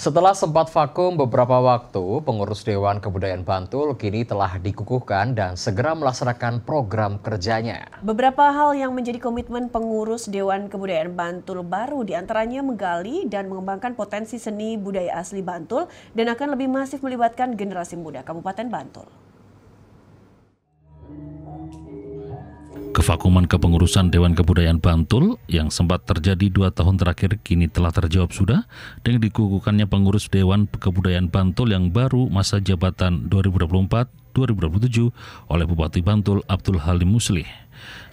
Setelah sempat vakum beberapa waktu, pengurus Dewan Kebudayaan Bantul kini telah dikukuhkan dan segera melaksanakan program kerjanya. Beberapa hal yang menjadi komitmen pengurus Dewan Kebudayaan Bantul baru diantaranya menggali dan mengembangkan potensi seni budaya asli Bantul dan akan lebih masif melibatkan generasi muda Kabupaten Bantul. Kevakuman kepengurusan Dewan Kebudayaan Bantul yang sempat terjadi dua tahun terakhir kini telah terjawab sudah dengan dikukuhkannya pengurus Dewan Kebudayaan Bantul yang baru masa jabatan 2024-2027 oleh Bupati Bantul Abdul Halim Muslih.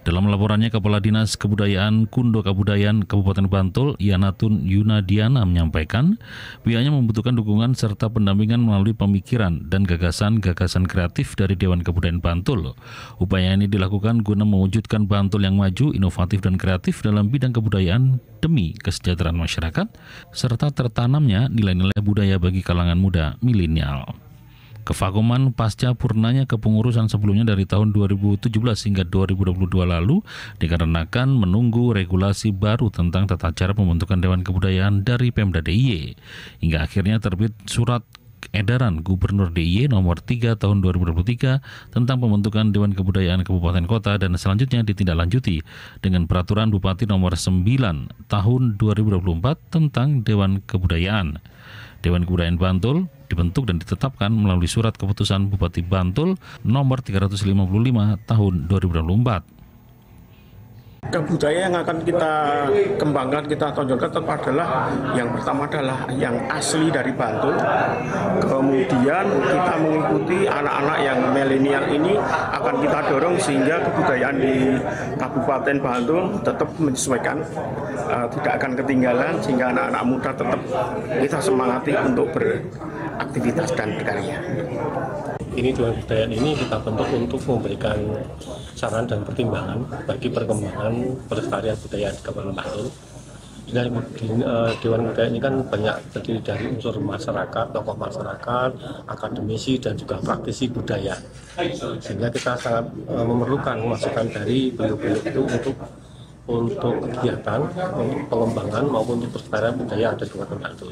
Dalam laporannya, Kepala Dinas Kebudayaan Kundo Kabudayan Kabupaten Bantul, Yanatun Yunadiana menyampaikan, pihaknya membutuhkan dukungan serta pendampingan melalui pemikiran dan gagasan-gagasan kreatif dari Dewan Kebudayaan Bantul. Upaya ini dilakukan guna mewujudkan Bantul yang maju, inovatif, dan kreatif dalam bidang kebudayaan demi kesejahteraan masyarakat, serta tertanamnya nilai-nilai budaya bagi kalangan muda milenial. Kevakuman pasca purnanya kepengurusan sebelumnya dari tahun 2017 hingga 2022 lalu dikarenakan menunggu regulasi baru tentang tata cara pembentukan Dewan Kebudayaan dari Pemda DIY. Hingga akhirnya terbit surat edaran Gubernur DIY nomor 3 tahun 2023 tentang pembentukan Dewan Kebudayaan Kabupaten Kota dan selanjutnya ditindaklanjuti dengan peraturan Bupati nomor 9 tahun 2024 tentang Dewan Kebudayaan. Dewan Kebudayaan Bantul dibentuk dan ditetapkan melalui surat keputusan Bupati Bantul nomor 355 tahun 2024. Kebudayaan yang akan kita kembangkan, kita tonjolkan tetap adalah yang pertama adalah yang asli dari Bantul. Kemudian kita mengikuti anak-anak yang milenial ini akan kita dorong sehingga kebudayaan di Kabupaten Bantul tetap menyesuaikan, eh, tidak akan ketinggalan sehingga anak-anak muda tetap kita semangati untuk ber aktivitas dan berkarya. Ini Dewan Kebudayaan ini kita bentuk untuk memberikan saran dan pertimbangan bagi perkembangan pelestarian budaya di Kabupaten Lampung. Eh, Dewan Kebudayaan ini kan banyak terdiri dari unsur masyarakat, tokoh masyarakat, akademisi, dan juga praktisi budaya. Sehingga kita sangat eh, memerlukan masukan dari beliau-beliau itu untuk untuk kegiatan, untuk eh, pengembangan maupun untuk pelestarian budaya ada di Kabupaten Batu.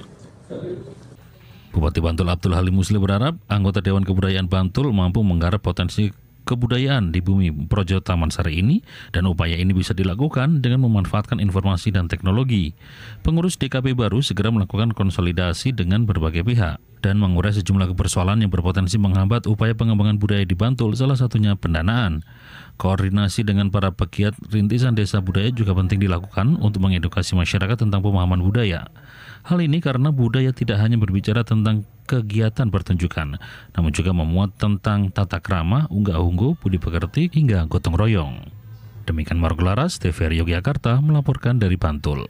Bupati Bantul Abdul Halim Muslim berharap anggota Dewan Kebudayaan Bantul mampu menggarap potensi kebudayaan di bumi Projo Taman Sari ini dan upaya ini bisa dilakukan dengan memanfaatkan informasi dan teknologi. Pengurus DKP baru segera melakukan konsolidasi dengan berbagai pihak dan mengurai sejumlah persoalan yang berpotensi menghambat upaya pengembangan budaya di Bantul, salah satunya pendanaan. Koordinasi dengan para pegiat rintisan desa budaya juga penting dilakukan untuk mengedukasi masyarakat tentang pemahaman budaya. Hal ini karena budaya tidak hanya berbicara tentang kegiatan pertunjukan, namun juga memuat tentang tata krama, unggah-ungguh, budi pekerti, hingga gotong royong. Demikian Laras, TVRI Yogyakarta melaporkan dari Pantul.